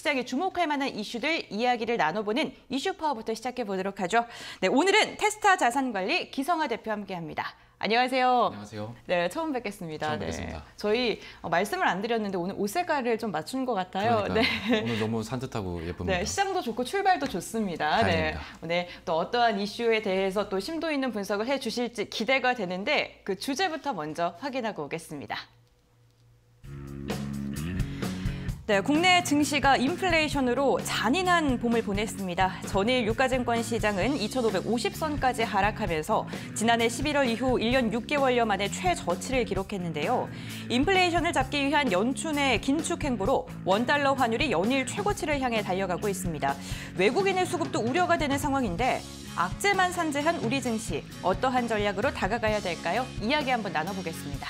시장에 주목할 만한 이슈들 이야기를 나눠보는 이슈 파워부터 시작해 보도록 하죠. 네, 오늘은 테스타 자산관리 기성아 대표 함께합니다. 안녕하세요. 안녕하세요. 네, 처음 뵙겠습니다. 처음 네. 뵙겠습니다. 네. 저희 어, 말씀을 안 드렸는데 오늘 옷 색깔을 좀 맞춘 것 같아요. 그러니까요. 네. 오늘 너무 산뜻하고 예쁩니다. 네, 시장도 좋고 출발도 좋습니다. 네. 다행입니다. 네. 오늘 또 어떠한 이슈에 대해서 또 심도 있는 분석을 해 주실지 기대가 되는데 그 주제부터 먼저 확인하고 오겠습니다. 네, 국내 증시가 인플레이션으로 잔인한 봄을 보냈습니다. 전일 유가증권 시장은 2,550선까지 하락하면서 지난해 11월 이후 1년 6개월여 만에 최저치를 기록했는데요. 인플레이션을 잡기 위한 연준의 긴축 행보로 원달러 환율이 연일 최고치를 향해 달려가고 있습니다. 외국인의 수급도 우려가 되는 상황인데 악재만 산재한 우리 증시, 어떠한 전략으로 다가가야 될까요? 이야기 한번 나눠보겠습니다.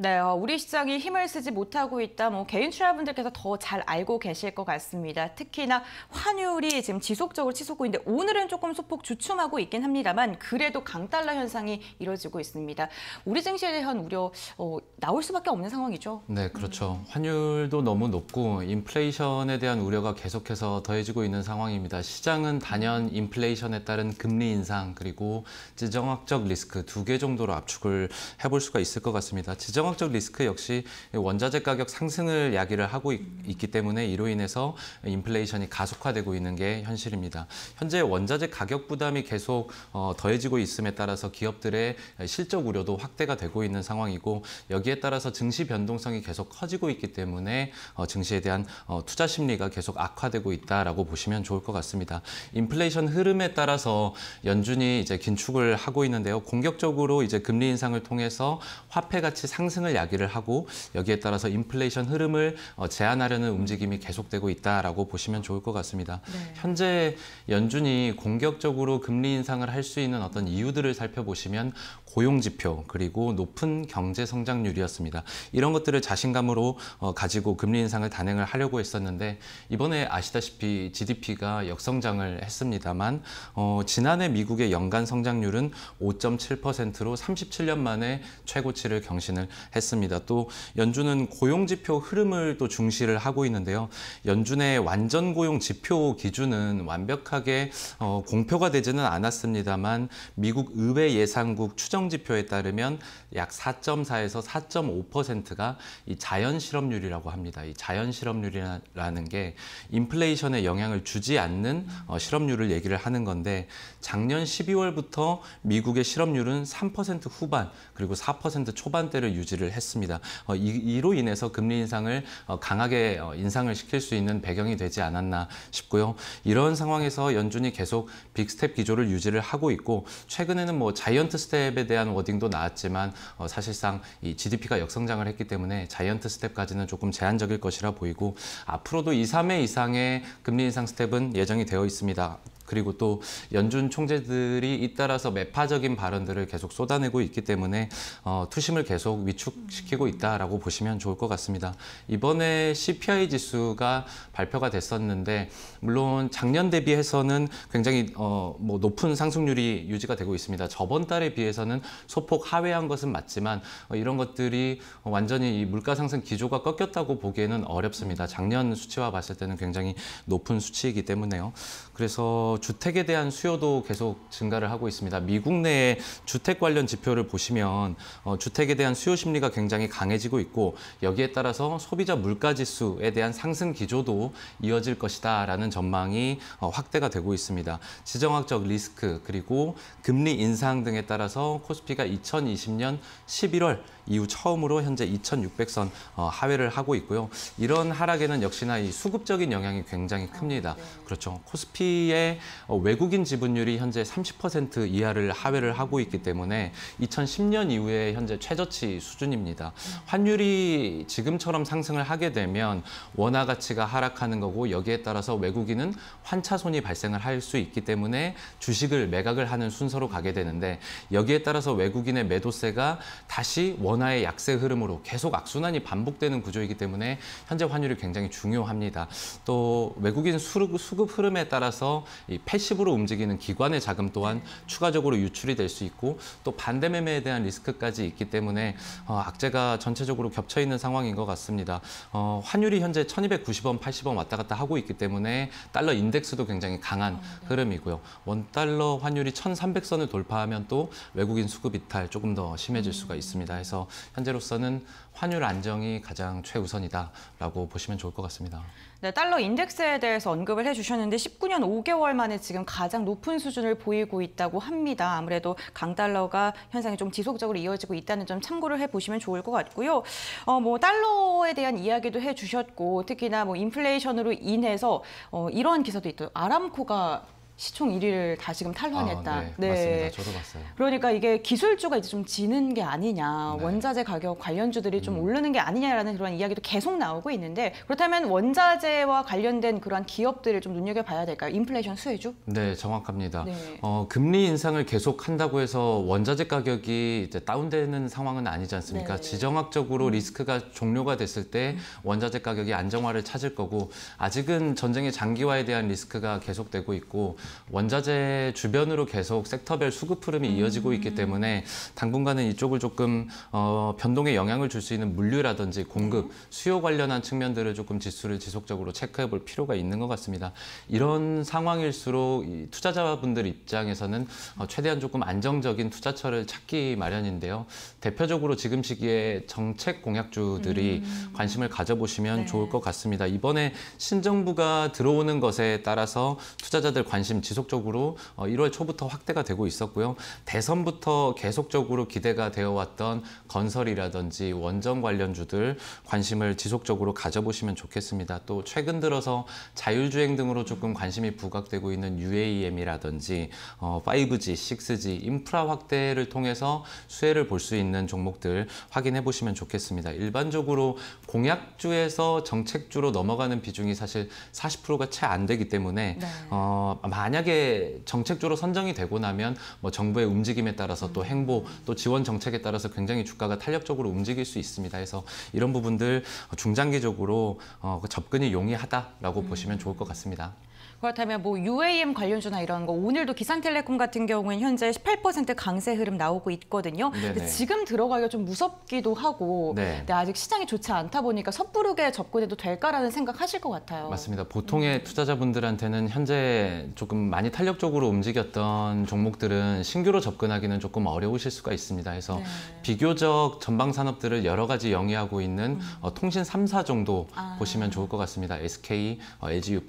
네, 어, 우리 시장이 힘을 쓰지 못하고 있다. 뭐 개인 투자분들께서 더 잘 알고 계실 것 같습니다. 특히나 환율이 지금 지속적으로 치솟고 있는데 오늘은 조금 소폭 주춤하고 있긴 합니다만 그래도 강달러 현상이 이뤄지고 있습니다. 우리 증시에 대한 우려 어, 나올 수밖에 없는 상황이죠. 네, 그렇죠. 환율도 너무 높고 인플레이션에 대한 우려가 계속해서 더해지고 있는 상황입니다. 시장은 단연 인플레이션에 따른 금리 인상 그리고 지정학적 리스크 두 개 정도로 압축을 해 볼 수가 있을 것 같습니다. 지정 경영학적 리스크 역시 원자재 가격 상승을 야기를 하고 있, 기 때문에 이로 인해서 인플레이션이 가속화되고 있는 게 현실입니다. 현재 원자재 가격 부담이 계속 어, 더해지고 있음에 따라서 기업들의 실적 우려도 확대가 되고 있는 상황이고 여기에 따라서 증시 변동성이 계속 커지고 있기 때문에 어, 증시에 대한 어, 투자 심리가 계속 악화되고 있다라고 보시면 좋을 것 같습니다. 인플레이션 흐름에 따라서 연준이 이제 긴축을 하고 있는데요. 공격적으로 이제 금리 인상을 통해서 화폐 가치 상승 상승을 야기를 하고 여기에 따라서 인플레이션 흐름을 어, 제한하려는 움직임이 계속되고 있다라고 보시면 좋을 것 같습니다. 네. 현재 연준이 공격적으로 금리 인상을 할 수 있는 어떤 이유들을 살펴보시면 고용 지표 그리고 높은 경제 성장률이었습니다. 이런 것들을 자신감으로 어, 가지고 금리 인상을 단행을 하려고 했었는데 이번에 아시다시피 GDP가 역성장을 했습니다만 어, 지난해 미국의 연간 성장률은 5.7%로 37년 만에 최고치를 경신을 했습니다. 또 연준은 고용 지표 흐름을 또 중시를 하고 있는데요. 연준의 완전 고용 지표 기준은 완벽하게 어, 공표가 되지는 않았습니다만 미국 의회 예상국 추정 지표에 따르면 약 4.4에서 4.5%가 이 자연 실업률이라고 합니다. 이 자연 실업률이라는 게 인플레이션에 영향을 주지 않는 어, 실업률을 얘기를 하는 건데 작년 12월부터 미국의 실업률은 3% 후반 그리고 4% 초반대를 유지 유지를 했습니다. 어, 이, 로 인해서 금리 인상을 어, 강하게 어, 인상을 시킬 수 있는 배경이 되지 않았나 싶고요. 이런 상황에서 연준이 계속 빅스텝 기조를 유지를 하고 있고 최근에는 뭐 자이언트 스텝에 대한 워딩도 나왔지만 어, 사실상 이 GDP가 역성장을 했기 때문에 자이언트 스텝까지는 조금 제한적일 것이라 보이고 앞으로도 2, 3회 이상의 금리 인상 스텝은 예정이 되어 있습니다. 그리고 또 연준 총재들이 잇따라서 매파적인 발언들을 계속 쏟아내고 있기 때문에 어, 투심을 계속 위축시키고 있다라고 보시면 좋을 것 같습니다. 이번에 CPI 지수가 발표가 됐었는데 물론 작년 대비해서는 굉장히 어, 뭐 높은 상승률이 유지가 되고 있습니다. 저번 달에 비해서는 소폭 하회한 것은 맞지만 어, 이런 것들이 완전히 이 물가 상승 기조가 꺾였다고 보기에는 어렵습니다. 작년 수치와 봤을 때는 굉장히 높은 수치이기 때문에요. 그래서 주택에 대한 수요도 계속 증가를 하고 있습니다. 미국 내의 주택 관련 지표를 보시면 어, 주택에 대한 수요 심리가 굉장히 강해지고 있고 여기에 따라서 소비자 물가 지수에 대한 상승 기조도 이어질 것이다라는 전망이 어, 확대가 되고 있습니다. 지정학적 리스크 그리고 금리 인상 등에 따라서 코스피가 2020년 11월 이후 처음으로 현재 2,600선 어, 하회를 하고 있고요. 이런 하락에는 역시나 이 수급적인 영향이 굉장히 큽니다. 아, 네. 그렇죠. 코스피의 어, 외국인 지분율이 현재 30% 이하를 하회를 하고 있기 때문에 2010년 이후에 현재 최저치 수준입니다. 음. 환율이 지금처럼 상승을 하게 되면 원화 가치가 하락하는 거고 여기에 따라서 외국인은 환차손이 발생을 할 수 있기 때문에 주식을 매각을 하는 순서로 가게 되는데 여기에 따라서 외국인의 매도세가 다시 원 원화의 약세 흐름으로 계속 악순환이 반복되는 구조이기 때문에 현재 환율이 굉장히 중요합니다. 또 외국인 수급, 흐름에 따라서 이 패시브로 움직이는 기관의 자금 또한 추가적으로 유출이 될 수 있고 또 반대 매매에 대한 리스크까지 있기 때문에 어, 악재가 전체적으로 겹쳐 있는 상황인 것 같습니다. 어, 환율이 현재 1290원, 80원 왔다 갔다 하고 있기 때문에 달러 인덱스도 굉장히 강한 어, 네. 흐름이고요. 원달러 환율이 1300선을 돌파하면 또 외국인 수급 이탈 조금 더 심해질 수가 있습니다. 그래서 현재로서는 환율 안정이 가장 최우선이다라고 보시면 좋을 것 같습니다. 네, 달러 인덱스에 대해서 언급을 해주셨는데 19년 5개월 만에 지금 가장 높은 수준을 보이고 있다고 합니다. 아무래도 강달러가 현상이 좀 지속적으로 이어지고 있다는 점 참고를 해보시면 좋을 것 같고요. 어, 뭐 달러에 대한 이야기도 해주셨고 특히나 뭐 인플레이션으로 인해서 어, 이런 기사도 있더 아람코가 시총 1위를 다시금 탈환했다. 아, 네, 네. 맞습니다. 저도 봤어요. 그러니까 이게 기술주가 이제 좀 지는 게 아니냐, 네. 원자재 가격 관련주들이 좀 음. 오르는 게 아니냐라는 그런 이야기도 계속 나오고 있는데 그렇다면 원자재와 관련된 그런 기업들을 좀 눈여겨봐야 될까요? 인플레이션 수혜주? 네, 정확합니다. 네. 어, 금리 인상을 계속한다고 해서 원자재 가격이 이제 다운되는 상황은 아니지 않습니까? 네. 지정학적으로 음. 리스크가 종료가 됐을 때 음. 원자재 가격이 안정화를 찾을 거고 아직은 전쟁의 장기화에 대한 리스크가 계속되고 있고 원자재 주변으로 계속 섹터별 수급 흐름이 이어지고 있기 음. 때문에 당분간은 이쪽을 조금 어, 변동에 영향을 줄 수 있는 물류라든지 공급, 수요 관련한 측면들을 조금 지수를 지속적으로 체크해 볼 필요가 있는 것 같습니다. 이런 상황일수록 투자자분들 입장에서는 어, 최대한 조금 안정적인 투자처를 찾기 마련인데요. 대표적으로 지금 시기에 정책 공약주들이 음. 관심을 가져보시면 네. 좋을 것 같습니다. 이번에 신정부가 들어오는 것에 따라서 투자자들 관심 지금 지속적으로 1월 어, 초부터 확대가 되고 있었고요. 대선부터 계속적으로 기대가 되어 왔던 건설이라든지 원전 관련주들 관심을 지속적으로 가져보시면 좋겠습니다. 또 최근 들어서 자율주행 등으로 조금 관심이 부각되고 있는 UAM이라든지 5G, 6G 인프라 확대를 통해서 수혜를 볼 수 있는 종목들 확인해 보시면 좋겠습니다. 일반적으로 공약주에서 정책주로 넘어가는 비중이 사실 40%가 채 안 되기 때문에 네. 어, 많이 만약에 정책적으로 선정이 되고 나면 뭐 정부의 움직임에 따라서 또 행보 또 지원 정책에 따라서 굉장히 주가가 탄력적으로 움직일 수 있습니다. 그래서 이런 부분들 중장기적으로 어, 그 접근이 용이하다라고 음. 보시면 좋을 것 같습니다. 그렇다면 뭐 UAM 관련주나 이런 거 오늘도 기산텔레콤 같은 경우는 현재 18% 강세 흐름 나오고 있거든요. 지금 들어가기가 좀 무섭기도 하고 네. 아직 시장이 좋지 않다 보니까 섣부르게 접근해도 될까라는 생각하실 것 같아요. 맞습니다. 보통의 음. 투자자분들한테는 현재 조금 많이 탄력적으로 움직였던 종목들은 신규로 접근하기는 조금 어려우실 수가 있습니다. 그래서 네. 비교적 전방 산업들을 여러 가지 영위하고 있는 음. 어, 통신 3사 정도 아. 보시면 좋을 것 같습니다. SK, 어, LGU+,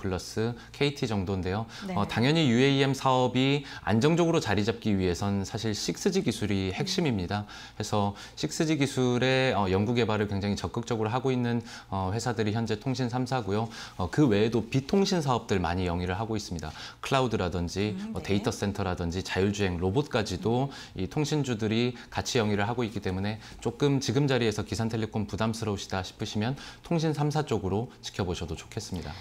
KT KT 정도인데요. 네. 어, 당연히 UAM 사업이 안정적으로 자리 잡기 위해선 사실 6G 기술이 핵심입니다. 그래서 6G 기술의 어, 연구 개발을 굉장히 적극적으로 하고 있는 어, 회사들이 현재 통신 3사고요. 어, 그 외에도 비통신 사업들 많이 영위를 하고 있습니다. 클라우드라든지 음, 뭐 네. 데이터 센터라든지 자율주행 로봇까지도 이 통신주들이 같이 영위를 하고 있기 때문에 조금 지금 자리에서 기산텔레콤 부담스러우시다 싶으시면 통신 3사 쪽으로 지켜보셔도 좋겠습니다.